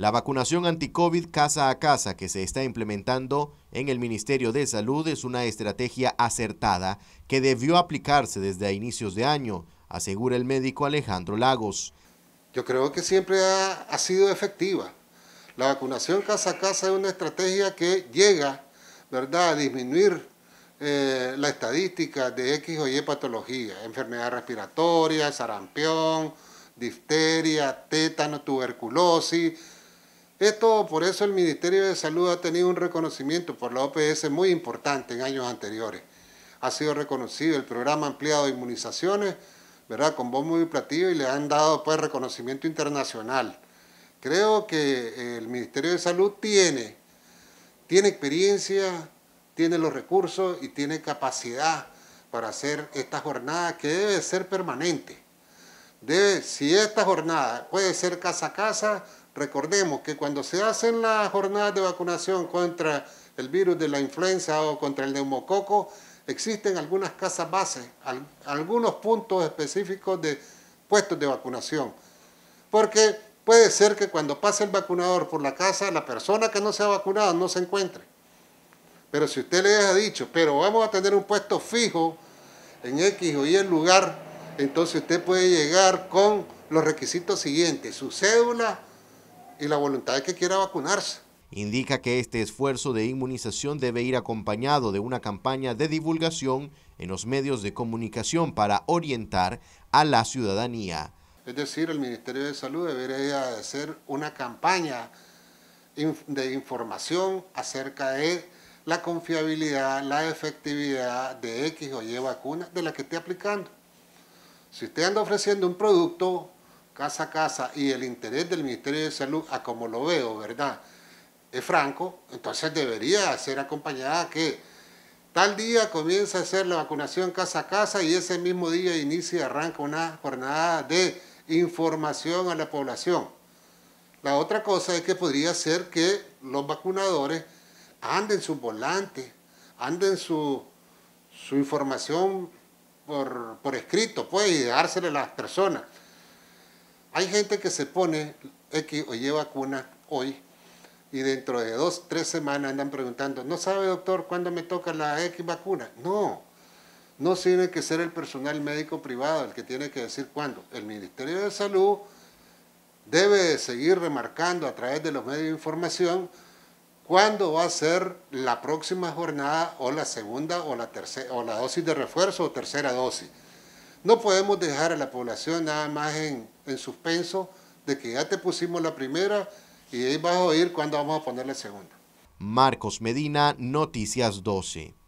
La vacunación anti-COVID casa a casa que se está implementando en el Ministerio de Salud es una estrategia acertada que debió aplicarse desde inicios de año, asegura el médico Alejandro Lagos. Yo creo que siempre ha, sido efectiva. La vacunación casa a casa es una estrategia que llega ¿verdad? a disminuir eh, la estadística de X o Y patología, enfermedad respiratoria, sarampión, difteria, tétano, tuberculosis, esto, por eso el Ministerio de Salud ha tenido un reconocimiento por la OPS muy importante en años anteriores. Ha sido reconocido el programa ampliado de inmunizaciones, ¿verdad? Con voz muy platillo y le han dado pues reconocimiento internacional. Creo que eh, el Ministerio de Salud tiene, tiene experiencia, tiene los recursos y tiene capacidad para hacer esta jornada que debe ser permanente de si esta jornada puede ser casa a casa, recordemos que cuando se hacen las jornadas de vacunación contra el virus de la influenza o contra el neumococo, existen algunas casas bases, algunos puntos específicos de puestos de vacunación. Porque puede ser que cuando pase el vacunador por la casa, la persona que no se ha vacunado no se encuentre. Pero si usted le ha dicho, pero vamos a tener un puesto fijo en X o Y el lugar, entonces usted puede llegar con los requisitos siguientes, su cédula y la voluntad de que quiera vacunarse. Indica que este esfuerzo de inmunización debe ir acompañado de una campaña de divulgación en los medios de comunicación para orientar a la ciudadanía. Es decir, el Ministerio de Salud debería hacer una campaña de información acerca de la confiabilidad, la efectividad de X o Y vacunas de la que esté aplicando. Si usted anda ofreciendo un producto casa a casa y el interés del Ministerio de Salud, a como lo veo, ¿verdad? Es franco, entonces debería ser acompañada que tal día comienza a hacer la vacunación casa a casa y ese mismo día inicia y arranca una jornada de información a la población. La otra cosa es que podría ser que los vacunadores anden sus volantes, anden su, su información por, escrito, puede y dársele a las personas. Hay gente que se pone X o Y vacuna hoy y dentro de dos, tres semanas andan preguntando, ¿no sabe doctor cuándo me toca la X vacuna? No, no tiene que ser el personal médico privado el que tiene que decir cuándo. El Ministerio de Salud debe seguir remarcando a través de los medios de información cuándo va a ser la próxima jornada o la segunda o la, tercera, o la dosis de refuerzo o tercera dosis. No podemos dejar a la población nada más en, en suspenso de que ya te pusimos la primera y ahí vas a oír cuándo vamos a poner la segunda. Marcos Medina, Noticias 12.